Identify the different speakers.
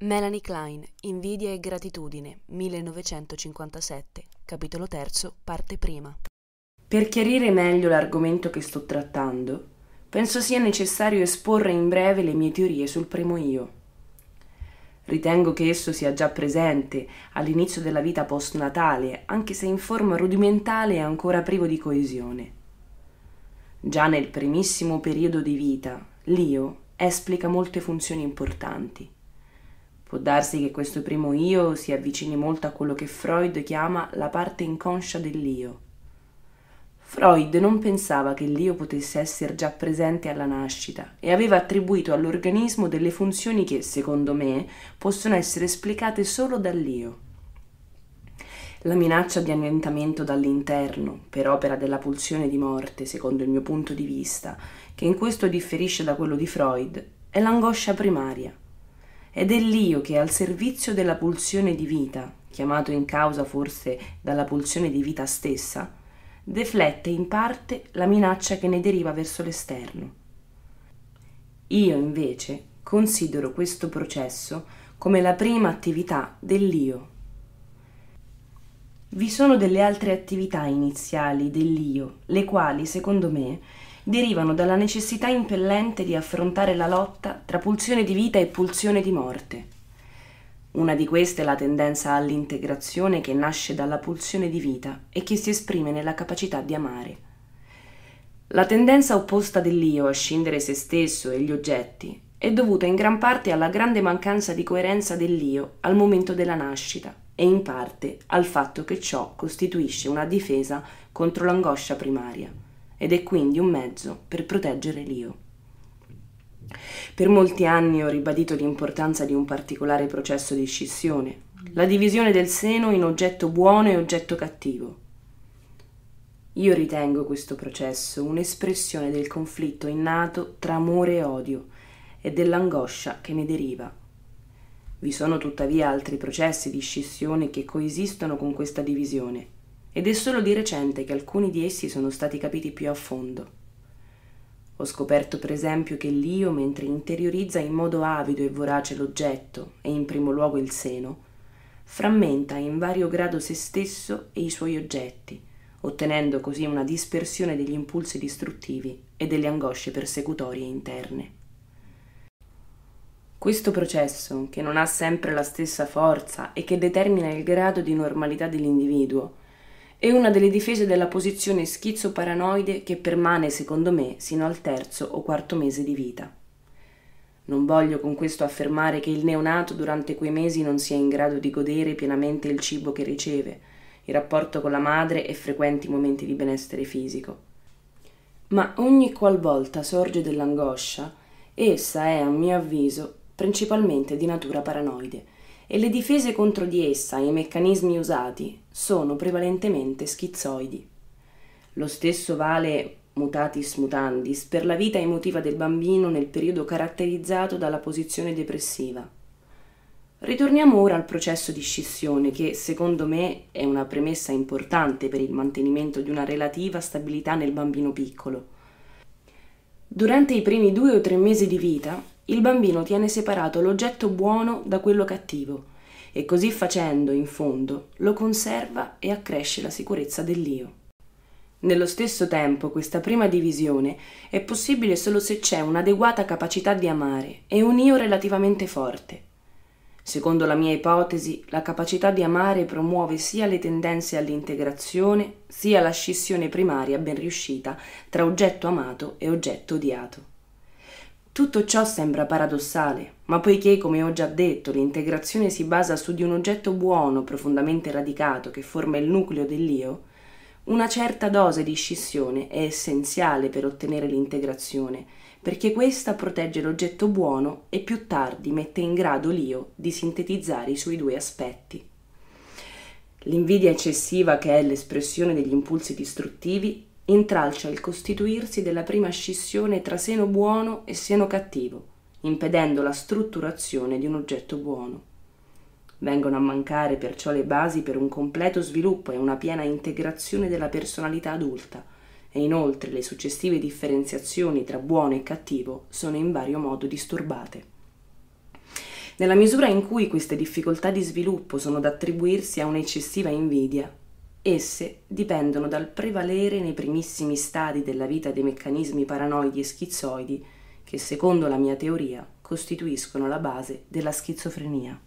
Speaker 1: Melanie Klein, Invidia e gratitudine, 1957, capitolo 3, parte 1. Per chiarire meglio l'argomento che sto trattando, penso sia necessario esporre in breve le mie teorie sul primo io. Ritengo che esso sia già presente all'inizio della vita postnatale, anche se in forma rudimentale e ancora privo di coesione. Già nel primissimo periodo di vita, l'io esplica molte funzioni importanti Può darsi che questo primo io si avvicini molto a quello che Freud chiama la parte inconscia dell'io. Freud non pensava che l'io potesse essere già presente alla nascita e aveva attribuito all'organismo delle funzioni che, secondo me, possono essere esplicate solo dall'io. La minaccia di annientamento dall'interno, per opera della pulsione di morte, secondo il mio punto di vista, che in questo differisce da quello di Freud, è l'angoscia primaria ed è l'io che al servizio della pulsione di vita, chiamato in causa forse dalla pulsione di vita stessa, deflette in parte la minaccia che ne deriva verso l'esterno. Io invece considero questo processo come la prima attività dell'io. Vi sono delle altre attività iniziali dell'io, le quali, secondo me, derivano dalla necessità impellente di affrontare la lotta tra pulsione di vita e pulsione di morte. Una di queste è la tendenza all'integrazione che nasce dalla pulsione di vita e che si esprime nella capacità di amare. La tendenza opposta dell'io a scindere se stesso e gli oggetti è dovuta in gran parte alla grande mancanza di coerenza dell'io al momento della nascita e in parte al fatto che ciò costituisce una difesa contro l'angoscia primaria ed è quindi un mezzo per proteggere l'io. Per molti anni ho ribadito l'importanza di un particolare processo di scissione, la divisione del seno in oggetto buono e oggetto cattivo. Io ritengo questo processo un'espressione del conflitto innato tra amore e odio e dell'angoscia che ne deriva. Vi sono tuttavia altri processi di scissione che coesistono con questa divisione ed è solo di recente che alcuni di essi sono stati capiti più a fondo. Ho scoperto per esempio che l'io, mentre interiorizza in modo avido e vorace l'oggetto e in primo luogo il seno, frammenta in vario grado se stesso e i suoi oggetti, ottenendo così una dispersione degli impulsi distruttivi e delle angosce persecutorie interne. Questo processo, che non ha sempre la stessa forza e che determina il grado di normalità dell'individuo, è una delle difese della posizione schizoparanoide che permane, secondo me, sino al terzo o quarto mese di vita. Non voglio con questo affermare che il neonato durante quei mesi non sia in grado di godere pienamente il cibo che riceve, il rapporto con la madre e frequenti momenti di benessere fisico. Ma ogni qualvolta sorge dell'angoscia, essa è, a mio avviso, principalmente di natura paranoide, e le difese contro di essa e i meccanismi usati sono prevalentemente schizoidi. Lo stesso vale mutatis mutandis per la vita emotiva del bambino nel periodo caratterizzato dalla posizione depressiva. Ritorniamo ora al processo di scissione che, secondo me, è una premessa importante per il mantenimento di una relativa stabilità nel bambino piccolo. Durante i primi due o tre mesi di vita, il bambino tiene separato l'oggetto buono da quello cattivo e così facendo, in fondo, lo conserva e accresce la sicurezza dell'io. Nello stesso tempo, questa prima divisione è possibile solo se c'è un'adeguata capacità di amare e un io relativamente forte. Secondo la mia ipotesi, la capacità di amare promuove sia le tendenze all'integrazione, sia la scissione primaria ben riuscita tra oggetto amato e oggetto odiato. Tutto ciò sembra paradossale, ma poiché, come ho già detto, l'integrazione si basa su di un oggetto buono profondamente radicato che forma il nucleo dell'io, una certa dose di scissione è essenziale per ottenere l'integrazione, perché questa protegge l'oggetto buono e più tardi mette in grado l'io di sintetizzare i suoi due aspetti. L'invidia eccessiva, che è l'espressione degli impulsi distruttivi, intralcia il costituirsi della prima scissione tra seno buono e seno cattivo, impedendo la strutturazione di un oggetto buono. Vengono a mancare perciò le basi per un completo sviluppo e una piena integrazione della personalità adulta, e inoltre le successive differenziazioni tra buono e cattivo sono in vario modo disturbate. Nella misura in cui queste difficoltà di sviluppo sono da attribuirsi a un'eccessiva invidia, Esse dipendono dal prevalere nei primissimi stadi della vita dei meccanismi paranoidi e schizoidi che, secondo la mia teoria, costituiscono la base della schizofrenia.